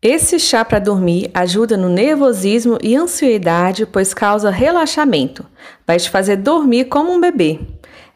Esse chá para dormir ajuda no nervosismo e ansiedade, pois causa relaxamento. Vai te fazer dormir como um bebê.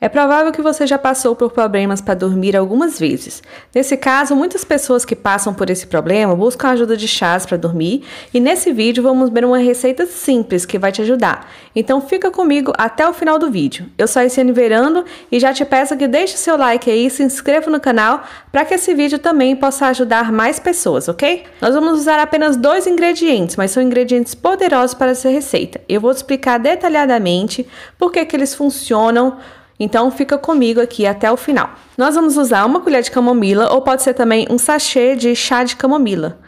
É provável que você já passou por problemas para dormir algumas vezes. Nesse caso, muitas pessoas que passam por esse problema buscam ajuda de chás para dormir e nesse vídeo vamos ver uma receita simples que vai te ajudar. Então fica comigo até o final do vídeo. Eu sou a Iciane Verando e já te peço que deixe seu like aí, se inscreva no canal para que esse vídeo também possa ajudar mais pessoas, ok? Nós vamos usar apenas dois ingredientes, mas são ingredientes poderosos para essa receita. Eu vou te explicar detalhadamente por que, que eles funcionam, então fica comigo aqui até o final. Nós vamos usar uma colher de camomila ou pode ser também um sachê de chá de camomila.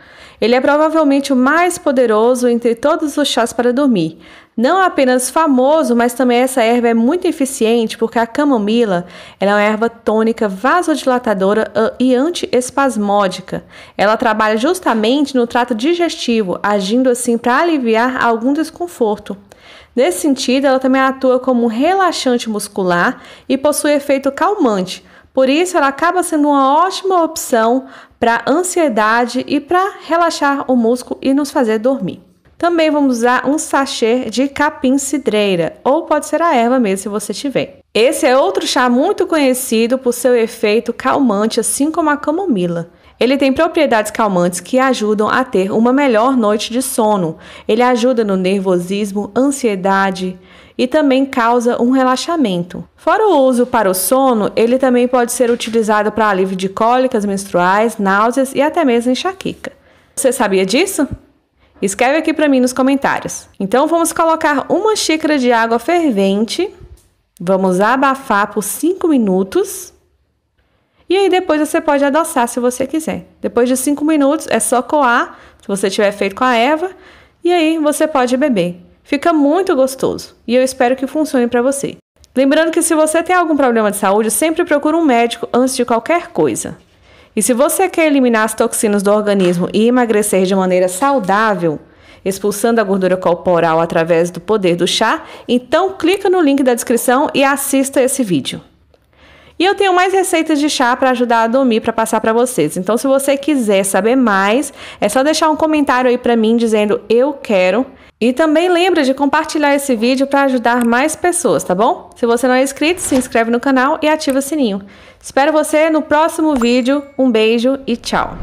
Ele é provavelmente o mais poderoso entre todos os chás para dormir. Não é apenas famoso, mas também essa erva é muito eficiente porque a camomila é uma erva tônica vasodilatadora e antiespasmódica. Ela trabalha justamente no trato digestivo, agindo assim para aliviar algum desconforto. Nesse sentido, ela também atua como um relaxante muscular e possui efeito calmante. Por isso, ela acaba sendo uma ótima opção para ansiedade e para relaxar o músculo e nos fazer dormir. Também vamos usar um sachê de capim cidreira, ou pode ser a erva mesmo se você tiver. Esse é outro chá muito conhecido por seu efeito calmante, assim como a camomila. Ele tem propriedades calmantes que ajudam a ter uma melhor noite de sono. Ele ajuda no nervosismo, ansiedade e também causa um relaxamento. Fora o uso para o sono, ele também pode ser utilizado para alívio de cólicas menstruais, náuseas e até mesmo enxaqueca. Você sabia disso? Escreve aqui para mim nos comentários. Então vamos colocar uma xícara de água fervente. Vamos abafar por 5 minutos e aí depois você pode adoçar se você quiser. Depois de 5 minutos é só coar, se você tiver feito com a erva, e aí você pode beber. Fica muito gostoso e eu espero que funcione para você. Lembrando que se você tem algum problema de saúde, sempre procure um médico antes de qualquer coisa. E se você quer eliminar as toxinas do organismo e emagrecer de maneira saudável, expulsando a gordura corporal através do poder do chá, então clica no link da descrição e assista esse vídeo. E eu tenho mais receitas de chá para ajudar a dormir para passar para vocês. Então, se você quiser saber mais, é só deixar um comentário aí para mim dizendo eu quero. E também lembra de compartilhar esse vídeo para ajudar mais pessoas, tá bom? Se você não é inscrito, se inscreve no canal e ativa o sininho. Espero você no próximo vídeo. Um beijo e tchau.